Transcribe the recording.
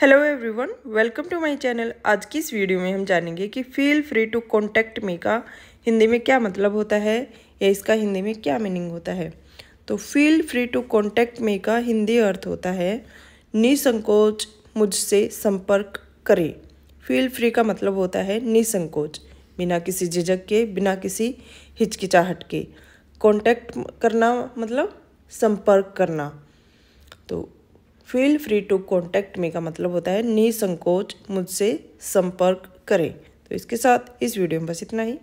hello everyone welcome to my channel आज की इस वीडियो में हम जानेंगे कि feel free to contact me का हिंदी में क्या मतलब होता है या इसका हिंदी में क्या मीनिंग होता है तो feel free to contact me का हिंदी अर्थ होता है निसंकोच मुझसे संपर्क करें फील फ्री का मतलब होता है निसंकोच बिना किसी झिझक के बिना किसी हिचकिचाहट के कॉन्टैक्ट करना मतलब संपर्क करना तो feel free to contact me का मतलब होता है निसंकोच मुझसे संपर्क करें तो इसके साथ इस वीडियो में बस इतना ही